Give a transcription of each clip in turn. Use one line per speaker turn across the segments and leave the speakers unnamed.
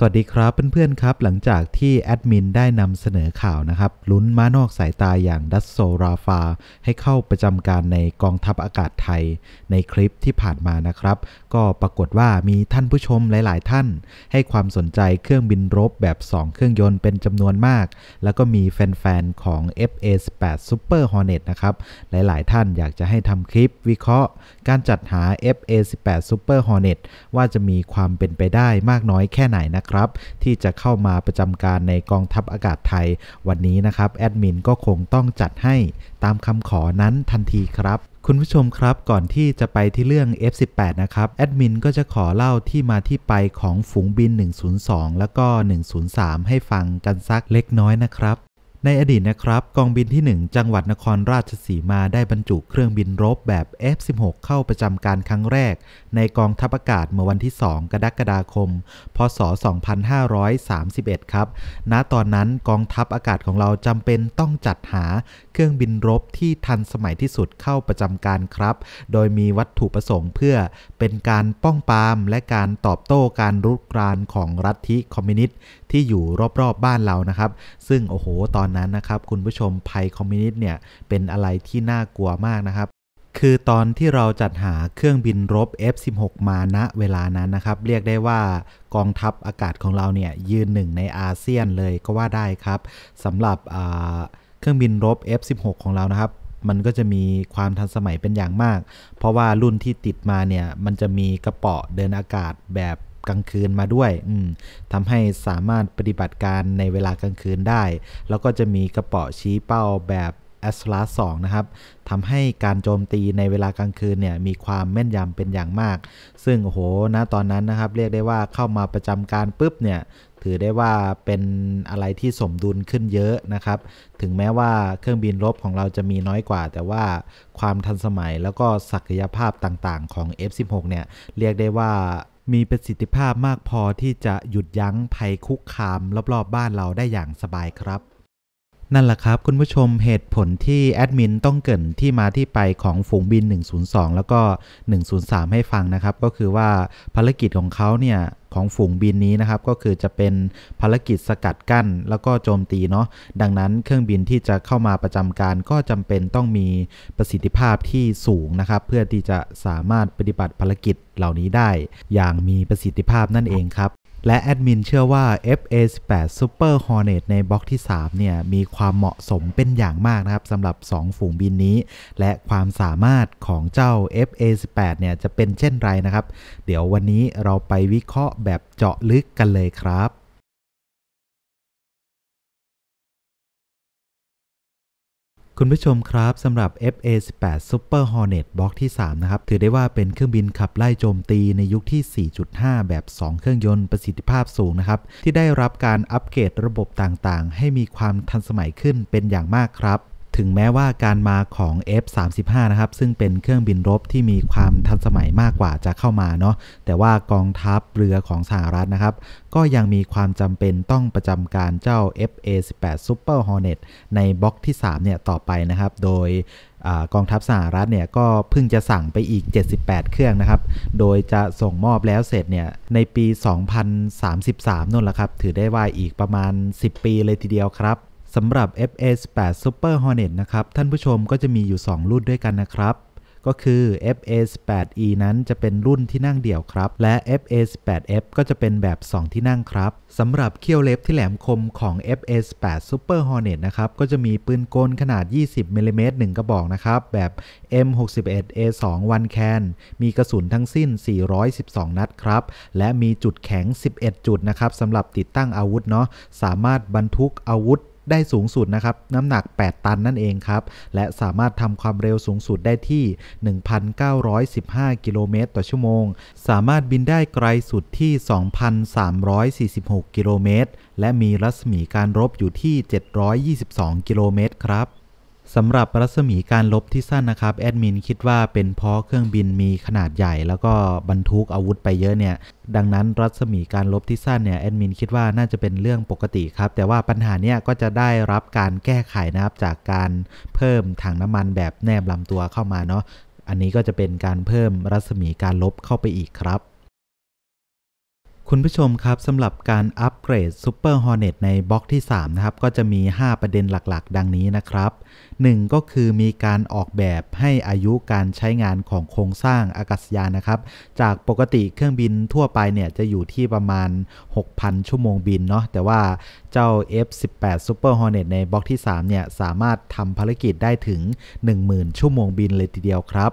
สวัสดีครับเพื่อนๆครับ หลังจากที่แอดมินได้นำเสนอข่าวนะครับ ลุ้นม้านอกสายตาอย่างดัสโซราฟาให้เข้าประจำการในกองทัพอากาศไทย ในคลิปที่ผ่านมานะครับ ก็ปรากฏว่ามีท่านผู้ชมหลายๆท่าน ให้ความสนใจเครื่องบินรบแบบ 2 เครื่องยนต์เป็นจำนวนมาก แล้วก็มีแฟนๆของ FA18 Super Hornet นะครับหลายๆท่านอยากจะให้ทำคลิปวิเคราะห์ การจัดหา FA18 Super Hornet ว่าจะมีความเป็นไปได้มากน้อยแค่ไหนนะครับครับที่จะเข้ามาประจำการในกองทัพอากาศไทย วันนี้นะครับแอดมินก็คงต้องจัดให้ ตามคำขอนั้นทันทีครับ คุณผู้ชมครับก่อนที่จะไปที่เรื่อง F18 นะครับแอดมินก็จะขอเล่าที่มาที่ไปของฝูงบิน 102 แล้วก็ 103 ให้ฟังกันสักเล็กน้อยนะครับในอดีตนะครับ กองบินที่ 1 จังหวัดนครราชสีมาได้บรรจุเครื่องบินรบแบบ F-16 เข้าประจำการครั้งแรก ในกองทัพอากาศเมื่อวันที่ 2 กรกฎาคม พศ 2531 ครับ ณตอนนั้นกองทัพอากาศของเราจำเป็นต้องจัดหาเครื่องบินรบที่ทันสมัยที่สุดเข้าประจำการครับ โดยมีวัตถุประสงค์เพื่อเป็นการป้องปราม และการตอบโต้การรุกรานของรัฐทิคอมมิวนิสต์ที่อยู่รอบๆบบ้านเรานะครับ ซึ่งโอ้โห ตอนนั้นนะครับ คุณผู้ชมภัยคอมมิวนิสต์เนี่ยเป็นอะไรที่น่ากลัวมากนะครับ คือตอนที่เราจัดหาเครื่องบินรบ F16 มาณเวลานั้นนะครับ เรียกได้ว่ากองทัพอากาศของเราเนี่ยยืนหนึ่งในอาเซียนเลยก็ว่าได้ครับสำหรับเครื่องบินรบ F16 ของเรานะครับมันก็จะมีความทันสมัยเป็นอย่างมาก เพราะว่ารุ่นที่ติดมาเนี่ยมันจะมีกระเป๋ะเดินอากาศแบบกลางคืนมาด้วยทำให้สามารถปฏิบัติการในเวลากลางคืนได้ แล้วก็จะมีกระเป๋ะชี้เป้าแบบแอสลาสองนะครับทำให้การโจมตีในเวลากลางคืนเนี่ยมีความแม่นยำเป็นอย่างมาก ซึ่งโอ้โหนะตอนนั้นนะครับ เรียกได้ว่าเข้ามาประจำการปุ๊บเนี่ยถือได้ว่าเป็นอะไรที่สมดุลขึ้นเยอะนะครับ ถึงแม้ว่าเครื่องบินรบของเราจะมีน้อยกว่า แต่ว่าความทันสมัยแล้วก็ศักยภาพต่างๆของ F16 เนี่ย เรียกได้ว่ามีประสิทธิภาพมากพอที่จะหยุดยั้งภัยคุกคามรอบๆบบ้านเราได้อย่างสบายครับนั่นแหละครับ คุณผู้ชมเหตุผลที่แอดมินต้องเกินที่มาที่ไปของฝูงบิน 102 แล้วก็ 103 ให้ฟังนะครับก็คือว่าภารกิจของเขาเนี่ยของฝูงบินนี้นะครับก็คือจะเป็นภารกิจสกัดกั้นแล้วก็โจมตีเนาะดังนั้นเครื่องบินที่จะเข้ามาประจำการก็จำเป็นต้องมีประสิทธิภาพที่สูงนะครับเพื่อที่จะสามารถปฏิบัติภารกิจเหล่านี้ได้ อย่างมีประสิทธิภาพนั่นเองครับและแอดมินเชื่อว่า FA18 Super Hornet ในบล็อกที่3เนี่ยมีความเหมาะสมเป็นอย่างมากนะครับสำหรับ 2 ฝูงบินนี้ และความสามารถของเจ้า FA18 เนี่ยจะเป็นเช่นไรนะครับ เดี๋ยววันนี้เราไปวิเคราะห์แบบเจาะลึกกันเลยครับคุณผู้ชมครับสำหรับ FA18 Super Hornet บล็อกที่ 3 นะครับ ถือได้ว่าเป็นเครื่องบินขับไล่โจมตีในยุคที่ 4.5 แบบ 2 เครื่องยนต์ประสิทธิภาพสูงนะครับ ที่ได้รับการอัปเกรดระบบต่างๆ ให้มีความทันสมัยขึ้นเป็นอย่างมากครับถึงแม้ว่าการมาของ F35 นะครับ ซึ่งเป็นเครื่องบินรบที่มีความทันสมัยมากกว่าจะเข้ามาเนาะแต่ว่ากองทัพเรือของสหรัฐนะครับ ก็ยังมีความจำเป็นต้องประจำการเจ้า FA18 Super Hornet ในบล็อกที่3เนี่ยต่อไปนะครับ โดยกองทัพสหรัฐเนี่ยก็เพิ่งจะสั่งไปอีก 78 เครื่องนะครับ โดยจะส่งมอบแล้วเสร็จเนี่ยในปี 2033 นั่นแหละครับถือได้ว่าอีกประมาณ 10 ปีเลยทีเดียวครับสำหรับ f s 8 Super Hornet นะครับท่านผู้ชมก็จะมีอยู่ 2 รุ่นด้วยกันนะครับ ก็คือ f a 8 e นั้นจะเป็นรุ่นที่นั่งเดี่ยวครับ และ f a 8 f ก็จะเป็นแบบ 2 ที่นั่งครับสำหรับเคียวเล็บที่แหลมคมของ f a 8 Super Hornet นะครับก็จะมีปืนกลขนาด 20มิลลิเมตร1กระบอกนะครับ แบบ M61A2 one can มีกระสุนทั้งสิ้น 412 นัดครับ และมีจุดแข็ง 11 จุดนะครับสำหรับติดตั้งอาวุธเนาะสามารถบรรทุกอาวุธได้สูงสุดนะครับ น้ำหนัก 8 ตันนั่นเองครับ และสามารถทำความเร็วสูงสุดได้ที่ 1,915 กิโลเมตรต่อชั่วโมง สามารถบินได้ไกลสุดที่ 2,346 กิโลเมตร และมีรัศมีการรบอยู่ที่ 722 กิโลเมตรครับสำหรับรัศมีการลบที่สั้นนะครับแอดมินคิดว่าเป็นเพราะเครื่องบินมีขนาดใหญ่ แล้วก็บรรทุกอาวุธไปเยอะเนี่ย ดังนั้นรัศมีการลบที่สั้นเนี่ยแอดมินคิดว่าน่าจะเป็นเรื่องปกติครับแต่ว่าปัญหาเนี้ยก็จะได้รับการแก้ไขนะครับจากการเพิ่มถังน้ำมันแบบแนบลำตัวเข้ามาเนาะอันนี้ก็จะเป็นการเพิ่มรัศมีการลบเข้าไปอีกครับคุณผู้ชมครับสำหรับการอัปเกรด Super Hornet ในบล็อกที่ 3 นะครับ ก็จะมี 5 ประเด็นหลัก ๆ ดังนี้นะครับ 1. ก็คือมีการออกแบบให้อายุการใช้งานของโครงสร้างอากาศยานนะครับ จากปกติเครื่องบินทั่วไปเนี่ยจะอยู่ที่ประมาณ 6,000 ชั่วโมงบินเนาะแต่ว่าเจ้า F18 Super Hornet ในบล็อกที่3เนี่ยสามารถทำภารกิจได้ถึง 10,000 ชั่วโมงบินเลยทีเดียวครับ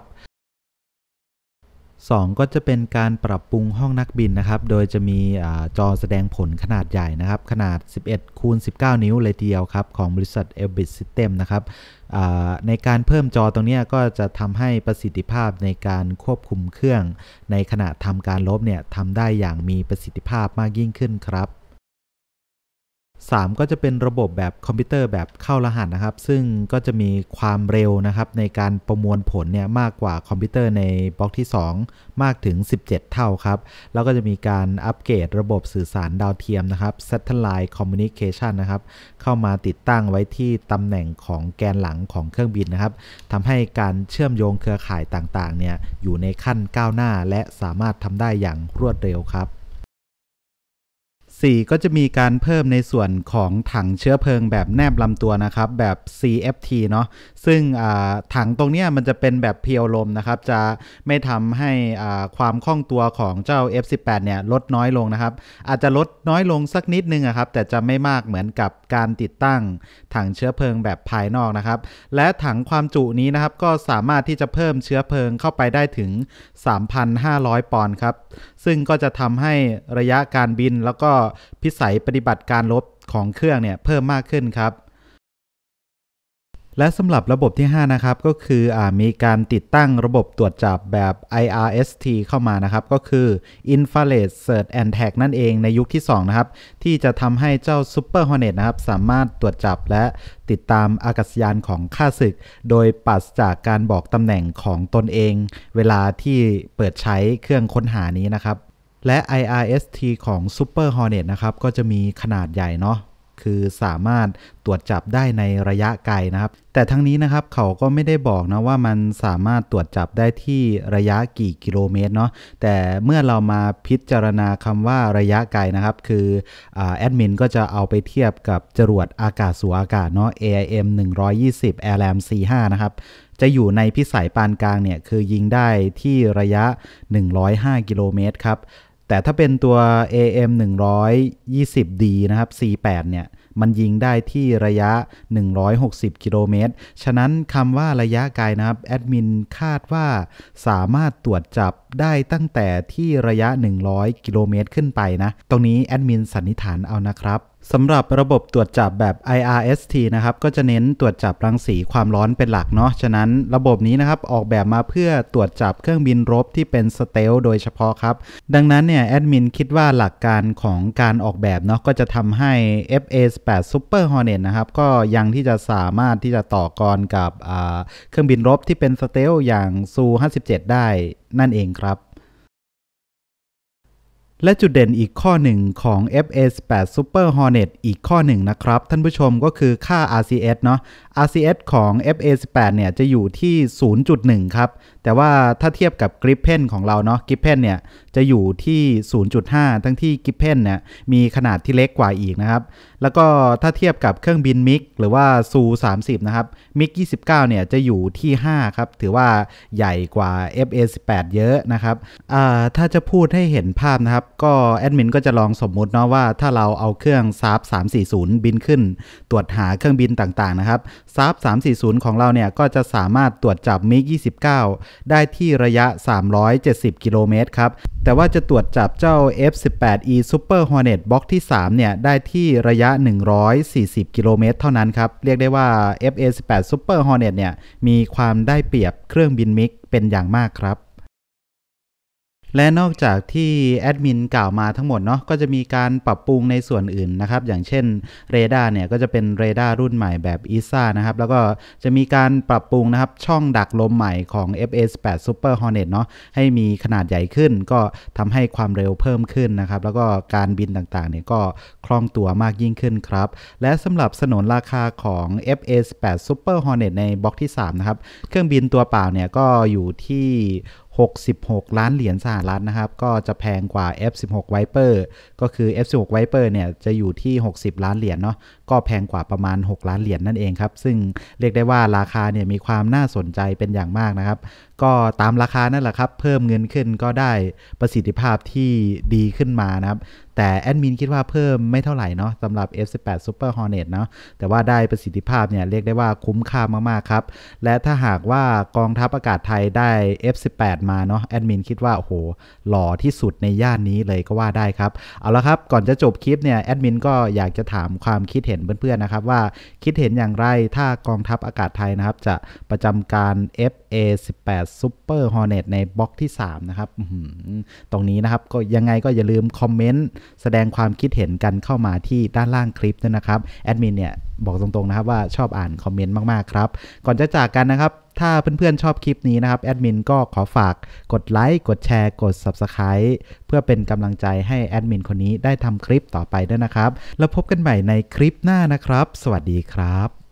2 ก็จะเป็นการปรับปรุงห้องนักบินนะครับ โดยจะมีอจอแสดงผลขนาดใหญ่นะครับ ขนาด 11คูณ19 นิ้วเลยทีเดียวครับ ของบริษัท e l b i t System นะครับในการเพิ่มจอตรงนี้ก็จะทำให้ประสิทธิภาพในการควบคุมเครื่อง ในขณะทำการลบเนี่ยทำได้อย่างมีประสิทธิภาพมากยิ่งขึ้นครับ3ก็จะเป็นระบบแบบคอมพิวเตอร์แบบเข้ารหัสนะครับ ซึ่งก็จะมีความเร็วนะครับ ในการประมวลผลเนี่ยมากกว่าคอมพิวเตอร์ในบล็อกที่ 2 มากถึง 17 เท่าครับ แล้วก็จะมีการอัปเกรดระบบสื่อสารดาวเทียมนะครับ satellite communication นะครับ เข้ามาติดตั้งไว้ที่ตำแหน่งของแกนหลังของเครื่องบินนะครับทำให้การเชื่อมโยงเครือข่ายต่างๆเนี่ยอยู่ในขั้นก้าวหน้าและสามารถทำได้อย่างรวดเร็วครับ4 ก็จะมีการเพิ่มในส่วนของถังเชื้อเพลิงแบบแนบลำตัวนะครับแบบ CFT เนาะซึ่งถังตรงนี้มันจะเป็นแบบเพียวลมนะครับ จะไม่ทำให้ความคล่องตัวของเจ้า F18 เนี่ยลดน้อยลงนะครับ อาจจะลดน้อยลงสักนิดนึงนะครับ แต่จะไม่มากเหมือนกับการติดตั้งถังเชื้อเพลิงแบบภายนอกนะครับ และถังความจุนี้นะครับก็สามารถที่จะเพิ่มเชื้อเพลิงเข้าไปได้ถึง 3,500 ปอนด์ครับซึ่งก็จะทำให้ระยะการบินแล้วก็พิสัยปฏิบัติการลบของเครื่องเนี่ยเพิ่มมากขึ้นครับ และสำหรับระบบที่ 5 นะครับ ก็คืออมีการติดตั้งระบบตรวจจับแบบ IRST เข้ามานะครับ ก็คือ Infrared Search and Tag นั่นเองในยุคที่ 2 นะครับ ที่จะทำให้เจ้า Super Hornet นะครับ สามารถตรวจจับและติดตามอากาศยานของข้าศึก โดยปัสจากการบอกตำแหน่งของตนเอง เวลาที่เปิดใช้เครื่องค้นหานี้นะครับและ IRST ของ Super Hornet นะครับก็จะมีขนาดใหญ่เนาะคือสามารถตรวจจับได้ในระยะไกลนะครับ แต่ทั้งนี้นะครับเขาก็ไม่ได้บอกนะว่ามันสามารถตรวจจับได้ที่ระยะกี่กิโลเมตรเนาะแต่เมื่อเรามาพิจารณาคำว่าระยะไกลนะครับ คือแอดมินก็จะเอาไปเทียบกับจรวดอากาศสู่อากาศเนาะ AIM 120 r m 45นะครับจะอยู่ในพิสัยปานกลางเนี่ยคือยิงได้ที่ระยะ 105 กิโลเมตร ครับแต่ถ้าเป็นตัว AM 120D นะครับ C8 เนี่ย มันยิงได้ที่ระยะ 160กิโลเมตร ฉะนั้นคำว่าระยะไกลนะครับแอดมินคาดว่าสามารถตรวจจับได้ตั้งแต่ที่ระยะ 100 กิโลเมตรขึ้นไปนะ ตรงนี้แอดมินสันนิษฐานเอานะครับสำหรับระบบตรวจจับแบบ IRST นะครับก็จะเน้นตรวจจับรังสีความร้อนเป็นหลักเนาะฉะนั้นระบบนี้นะครับ ออกแบบมาเพื่อตรวจจับเครื่องบินรบที่เป็นสเตลโดยเฉพาะครับดังนั้นเนี่ยแอดมินคิดว่าหลักการของการออกแบบเนาะก็จะทำให้ FA-8 Super Hornet นะครับก็ยังที่จะสามารถที่จะต่อกรกับเครื่องบินรบที่เป็นสเตลอย่างซู57ได้นั่นเองครับและจุดเด่นอีกข้อหนึ่งของ f s 8 Super Hornet อีกข้อหนึ่งนะครับ ท่านผู้ชมก็คือค่า RCS เนาะ RCS ของ FA18 เนี่ยจะอยู่ที่ 0.1 ครับ แต่ว่าถ้าเทียบกับ Gripen ของเราเนาะ Gripen เนี่ยจะอยู่ที่ 0.5 ทั้งที่ Gripen เนี่ยมีขนาดที่เล็กกว่าอีกนะครับ แล้วก็ถ้าเทียบกับเครื่องบินมิกหรือว่าซู30 นะครับมิก29 เนี่ยจะอยู่ที่ 5 ครับ ถือว่าใหญ่กว่า FA18 เยอะนะครับถ้าจะพูดให้เห็นภาพนะครับ ก็แอดมินก็จะลองสมมุติเนาะว่าถ้าเราเอาเครื่องซับ340 บินขึ้น ตรวจหาเครื่องบินต่างๆ นะครับซับ340 ของเราเนี่ยก็จะสามารถตรวจจับมิก29 ได้ที่ระยะ 370กิโลเมตรครับ แต่ว่าจะตรวจจับเจ้า F18E Super Hornet บล็อกที่3เนี่ยได้ที่ระยะ 140กิโลเมตรเท่านั้นครับ เรียกได้ว่า FA18 Super Hornet เนี่ยมีความได้เปรียบเครื่องบินมิกเป็นอย่างมากครับและนอกจากที่แอดมินกล่าวมาทั้งหมดเนาะก็จะมีการปรับปรุงในส่วนอื่นนะครับ อย่างเช่นเรดาร์เนี่ยก็จะเป็นเรดาร์รุ่นใหม่แบบอีซ่านะครับแล้วก็จะมีการปรับปรุงนะครับช่องดักลมใหม่ของ FS8 Super Hornet เนาะให้มีขนาดใหญ่ขึ้น ก็ทำให้ความเร็วเพิ่มขึ้นนะครับแล้วก็การบินต่างๆเนี่ยก็คล่องตัวมากยิ่งขึ้นครับ และสำหรับสนนราคาของ FS8 Super Hornet ในบล็อกที่3นะครับเครื่องบินตัวเปล่าเนี่ยก็อยู่ที่66 ล้านเหรียญสหรัฐนะครับ ก็จะแพงกว่า F16 Viper ก็คือ F16 Viper เนี่ยจะอยู่ที่ 60 ล้านเหรียญเนาะก็แพงกว่าประมาณ 6 ล้านเหรียญนั่นเองครับ ซึ่งเรียกได้ว่าราคาเนี่ยมีความน่าสนใจเป็นอย่างมากนะครับก็ตามราคานั่นแหละครับ เพิ่มเงินขึ้นก็ได้ประสิทธิภาพที่ดีขึ้นมานะครับ แต่แอดมินคิดว่าเพิ่มไม่เท่าไหร่เนาะสำหรับ F18 Super Hornet เนาะ แต่ว่าได้ประสิทธิภาพเนี่ยเรียกได้ว่าคุ้มค่ามาก ๆ ครับ และถ้าหากว่ากองทัพอากาศไทยได้ F18 มาเนาะ แอดมินคิดว่าโอ้โหหล่อที่สุดในย่านนี้เลยก็ว่าได้ครับ เอาละครับ ก่อนจะจบคลิปเนี่ย แอดมินก็อยากจะถามความคิดเห็นเพื่อนๆนะครับว่าคิดเห็นอย่างไร ถ้ากองทัพอากาศไทยนะครับจะประจำการ F A18 Super Hornet ในบล็อกที่ 3 นะครับ ตรงนี้นะครับก็ยังไงก็อย่าลืมคอมเมนต์ แสดงความคิดเห็นกันเข้ามาที่ด้านล่างคลิปด้วยนะครับ แอดมินเนี่ย บอกตรงๆนะครับว่าชอบอ่านคอมเมนต์มากๆ ครับ ก่อนจะจากกันนะครับ ถ้าเพื่อนๆ ชอบคลิปนี้นะครับ แอดมินก็ขอฝากกดไลค์กดแชร์ กด Subscribe เพื่อเป็นกำลังใจให้แอดมินคนนี้ได้ทำคลิปต่อไปด้วยนะครับ แล้วพบกันใหม่ในคลิปหน้านะครับ สวัสดีครับ